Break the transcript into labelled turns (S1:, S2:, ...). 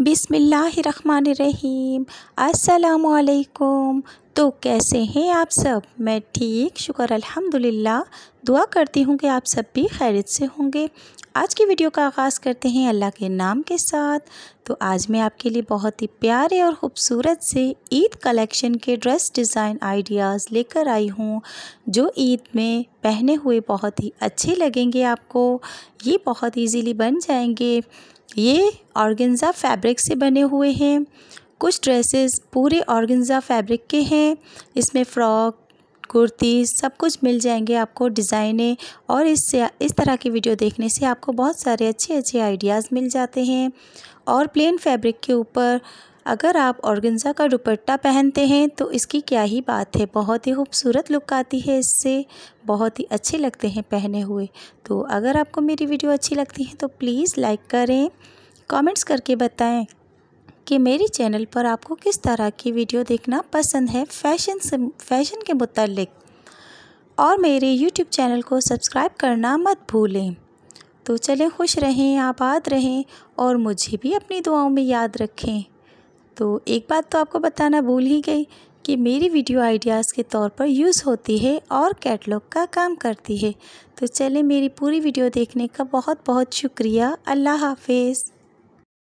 S1: बिसमीम् असलकुम तो कैसे हैं आप सब मैं ठीक शुक्र अल्हम्दुलिल्लाह दुआ करती हूँ कि आप सब भी खैरियत से होंगे आज की वीडियो का आगाज़ करते हैं अल्लाह के नाम के साथ तो आज मैं आपके लिए बहुत ही प्यारे और ख़ूबसूरत से ईद कलेक्शन के ड्रेस डिज़ाइन आइडियाज़ लेकर आई हूँ जो ईद में पहने हुए बहुत ही अच्छे लगेंगे आपको ये बहुत ईजीली बन जाएंगे ये ऑर्गेंजा फैब्रिक से बने हुए हैं कुछ ड्रेसेस पूरे ऑर्गेंजा फैब्रिक के हैं इसमें फ़्रॉक कुर्ती सब कुछ मिल जाएंगे आपको डिज़ाइनें और इससे इस तरह की वीडियो देखने से आपको बहुत सारे अच्छे अच्छे आइडियाज़ मिल जाते हैं और प्लेन फैब्रिक के ऊपर अगर आप ऑर्गेंजा का दुपट्टा पहनते हैं तो इसकी क्या ही बात है बहुत ही खूबसूरत लुक आती है इससे बहुत ही अच्छे लगते हैं पहने हुए तो अगर आपको मेरी वीडियो अच्छी लगती है तो प्लीज़ लाइक करें कमेंट्स करके बताएं कि मेरे चैनल पर आपको किस तरह की वीडियो देखना पसंद है फैशन से फैशन के मुतलक और मेरे यूट्यूब चैनल को सब्सक्राइब करना मत भूलें तो चलें खुश रहें आबाद रहें और मुझे भी अपनी दुआओं में याद रखें तो एक बात तो आपको बताना भूल ही गई कि मेरी वीडियो आइडियाज़ के तौर पर यूज़ होती है और कैटलॉग का काम करती है तो चले मेरी पूरी वीडियो देखने का बहुत बहुत शुक्रिया अल्लाह हाफिज़